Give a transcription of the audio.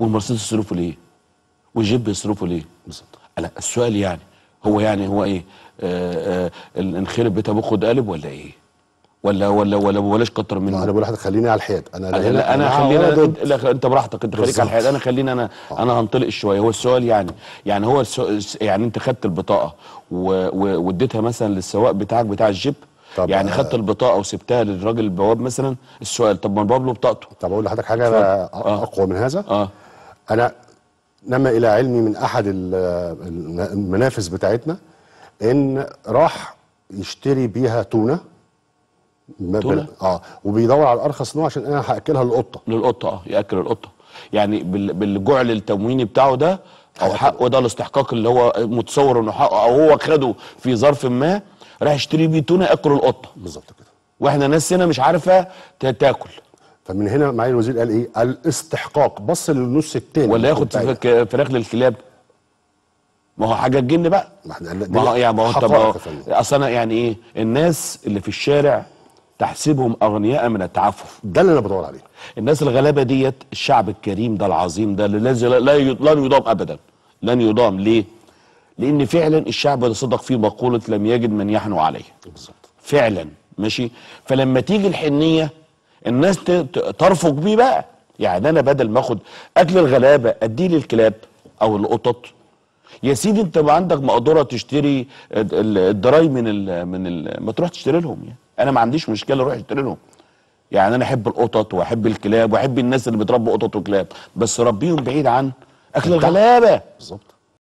والمرسيدس يصرفوا ليه والجيب يصرفوا ليه بالظبط. لا السؤال يعني هو يعني هو ايه آه آه انخرب بيت ابوك خد قالب ولا ايه ولا ولا ولا بلاش كتر منه انا بقول لحضرتك خليني على الحياد انا لا انا, أنا خلينا لا انت براحتك انت خليك على الحياد انا خليني انا آه. انا هنطلق شويه هو السؤال يعني يعني هو يعني انت خدت البطاقه واديتها مثلا للسواق بتاعك بتاع الجيب طب يعني آه. خدت البطاقه وسبتها للراجل البواب مثلا السؤال طب ما البواب له بطاقته طب اقول لحضرتك حاجه اقوى من هذا اه انا نما الى علمي من احد المنافس بتاعتنا ان راح يشتري بيها تونه تونه اه وبيدور على ارخص نوع عشان انا هاكلها للقطه للقطه اه ياكل القطه يعني بالجعل التمويني بتاعه ده او حقه ده الاستحقاق اللي هو متصور انه حقه او هو خده في ظرف ما راح يشتري بيه تونه ياكل القطه بالظبط كده واحنا ناس هنا مش عارفه تاكل فمن هنا معالي الوزير قال ايه؟ الاستحقاق بص للنص الثاني ولا ياخد طيب. فراخ للكلاب ما هو حاجه تجن بقى ما هو يعني ما هو طب اصل انا يعني ايه الناس اللي في الشارع تحسبهم اغنياء من التعفف ده اللي انا بدور عليه الناس الغلابه ديت الشعب الكريم ده العظيم ده اللي لا لن يضام ابدا لن يضام ليه؟ لان فعلا الشعب ده صدق فيه مقوله لم يجد من يحنو عليه بالظبط فعلا ماشي فلما تيجي الحنيه الناس ترفق بيه بقى يعني انا بدل ما اخد اكل الغلابه اديه للكلاب او القطط يا سيدي انت ما عندك مقدره تشتري الضرايب من الـ من الـ ما تروح تشتري لهم يعني انا ما عنديش مشكله اروح اشتري لهم يعني انا احب القطط واحب الكلاب واحب الناس اللي بتربي قطط وكلاب بس ربيهم بعيد عن اكل الغلابه بالظبط